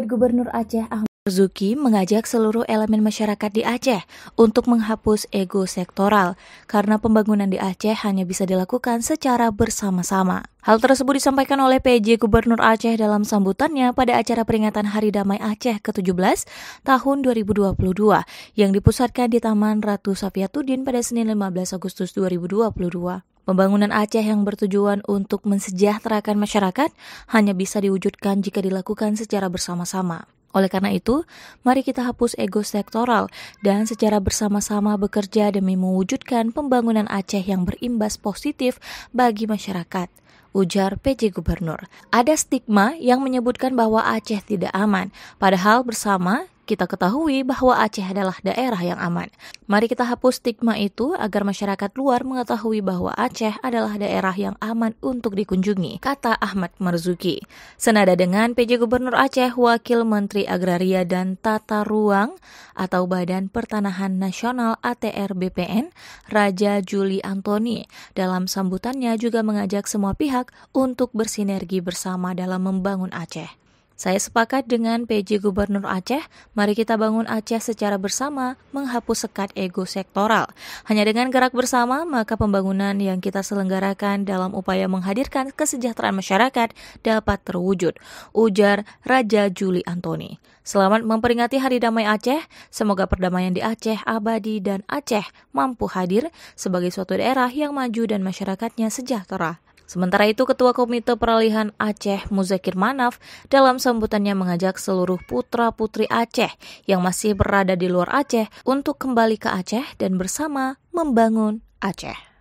Gubernur Aceh Ahmad Zuki mengajak seluruh elemen masyarakat di Aceh untuk menghapus ego sektoral karena pembangunan di Aceh hanya bisa dilakukan secara bersama-sama. Hal tersebut disampaikan oleh PJ Gubernur Aceh dalam sambutannya pada acara peringatan Hari Damai Aceh ke-17 tahun 2022 yang dipusatkan di Taman Ratu Safiatuddin pada Senin 15 Agustus 2022. Pembangunan Aceh yang bertujuan untuk mensejahterakan masyarakat hanya bisa diwujudkan jika dilakukan secara bersama-sama. Oleh karena itu, mari kita hapus ego sektoral dan secara bersama-sama bekerja demi mewujudkan pembangunan Aceh yang berimbas positif bagi masyarakat ujar PJ Gubernur. Ada stigma yang menyebutkan bahwa Aceh tidak aman, padahal bersama kita ketahui bahwa Aceh adalah daerah yang aman. Mari kita hapus stigma itu agar masyarakat luar mengetahui bahwa Aceh adalah daerah yang aman untuk dikunjungi, kata Ahmad Marzuki. Senada dengan PJ Gubernur Aceh, Wakil Menteri Agraria dan Tata Ruang atau Badan Pertanahan Nasional ATR BPN, Raja Juli Antoni, dalam sambutannya juga mengajak semua pihak untuk bersinergi bersama dalam membangun Aceh. Saya sepakat dengan PJ Gubernur Aceh, mari kita bangun Aceh secara bersama, menghapus sekat ego sektoral. Hanya dengan gerak bersama, maka pembangunan yang kita selenggarakan dalam upaya menghadirkan kesejahteraan masyarakat dapat terwujud, ujar Raja Juli Antoni. Selamat memperingati Hari Damai Aceh, semoga perdamaian di Aceh abadi dan Aceh mampu hadir sebagai suatu daerah yang maju dan masyarakatnya sejahtera. Sementara itu, Ketua Komite Peralihan Aceh Muzakir Manaf dalam sambutannya mengajak seluruh putra-putri Aceh yang masih berada di luar Aceh untuk kembali ke Aceh dan bersama membangun Aceh.